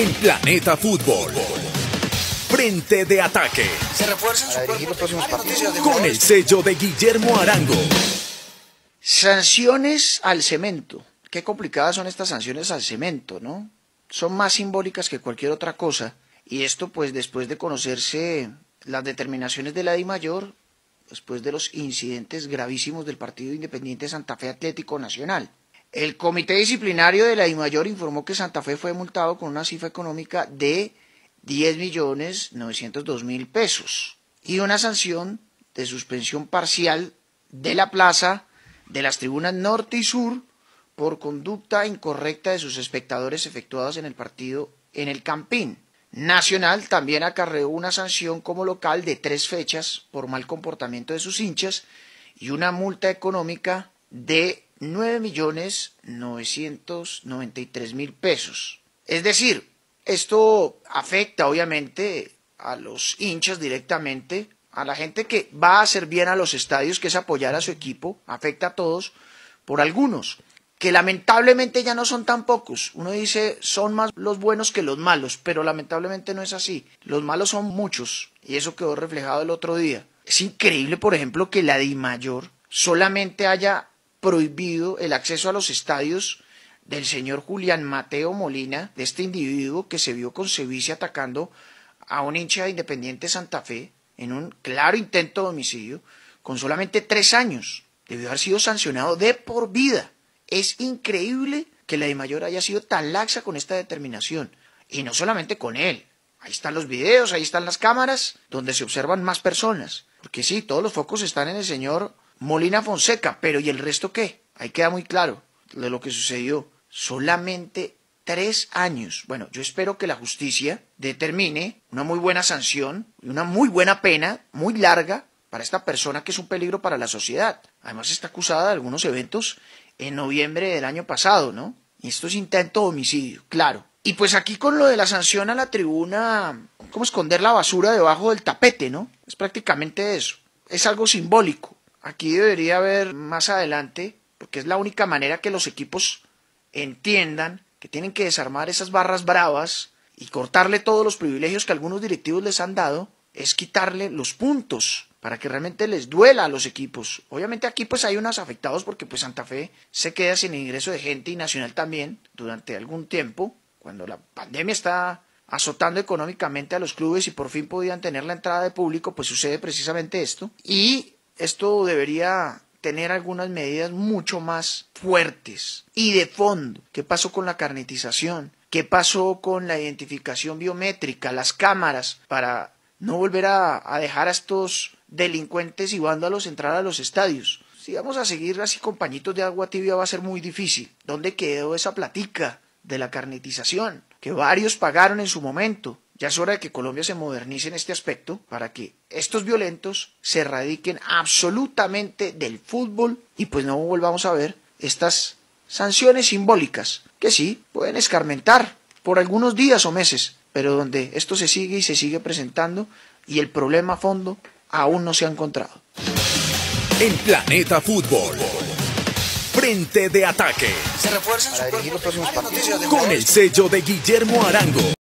en Planeta Fútbol. Frente de ataque. Se refuerzan Con el sello de Guillermo Arango. Sanciones al cemento. Qué complicadas son estas sanciones al cemento, ¿no? Son más simbólicas que cualquier otra cosa. Y esto, pues, después de conocerse las determinaciones de la Di Mayor, después de los incidentes gravísimos del partido Independiente Santa Fe Atlético Nacional. El Comité Disciplinario de la DIMAYOR informó que Santa Fe fue multado con una cifra económica de 10.902.000 millones mil pesos y una sanción de suspensión parcial de la plaza de las tribunas norte y sur por conducta incorrecta de sus espectadores efectuados en el partido en el Campín. Nacional también acarreó una sanción como local de tres fechas por mal comportamiento de sus hinchas y una multa económica de 9.993.000 pesos. Es decir, esto afecta obviamente a los hinchas directamente, a la gente que va a hacer bien a los estadios, que es apoyar a su equipo, afecta a todos, por algunos, que lamentablemente ya no son tan pocos. Uno dice, son más los buenos que los malos, pero lamentablemente no es así. Los malos son muchos, y eso quedó reflejado el otro día. Es increíble, por ejemplo, que la di mayor solamente haya prohibido el acceso a los estadios del señor Julián Mateo Molina, de este individuo que se vio con Sevilla atacando a un hincha de Independiente Santa Fe en un claro intento de homicidio, con solamente tres años. Debió haber sido sancionado de por vida. Es increíble que la de mayor haya sido tan laxa con esta determinación. Y no solamente con él. Ahí están los videos, ahí están las cámaras, donde se observan más personas. Porque sí, todos los focos están en el señor Molina Fonseca, pero ¿y el resto qué? Ahí queda muy claro de lo que sucedió. Solamente tres años. Bueno, yo espero que la justicia determine una muy buena sanción y una muy buena pena, muy larga, para esta persona que es un peligro para la sociedad. Además está acusada de algunos eventos en noviembre del año pasado, ¿no? Y esto es intento de homicidio, claro. Y pues aquí con lo de la sanción a la tribuna, como esconder la basura debajo del tapete, ¿no? Es prácticamente eso. Es algo simbólico. Aquí debería haber más adelante, porque es la única manera que los equipos entiendan que tienen que desarmar esas barras bravas y cortarle todos los privilegios que algunos directivos les han dado, es quitarle los puntos para que realmente les duela a los equipos. Obviamente aquí pues hay unos afectados porque pues Santa Fe se queda sin ingreso de gente y Nacional también durante algún tiempo, cuando la pandemia está azotando económicamente a los clubes y por fin podían tener la entrada de público, pues sucede precisamente esto. Y esto debería tener algunas medidas mucho más fuertes y de fondo. ¿Qué pasó con la carnetización? ¿Qué pasó con la identificación biométrica, las cámaras, para no volver a, dejar a estos delincuentes y vándalos entrar a los estadios? Si vamos a seguir así con pañitos de agua tibia va a ser muy difícil. ¿Dónde quedó esa platica de la carnetización que varios pagaron en su momento? Ya es hora de que Colombia se modernice en este aspecto para que estos violentos se erradiquen absolutamente del fútbol y pues no volvamos a ver estas sanciones simbólicas que sí pueden escarmentar por algunos días o meses, pero donde esto se sigue y se sigue presentando y el problema a fondo aún no se ha encontrado. En Planeta Fútbol. Frente de ataque. Se refuerzan los próximos partidos. Con el sello de Guillermo Arango.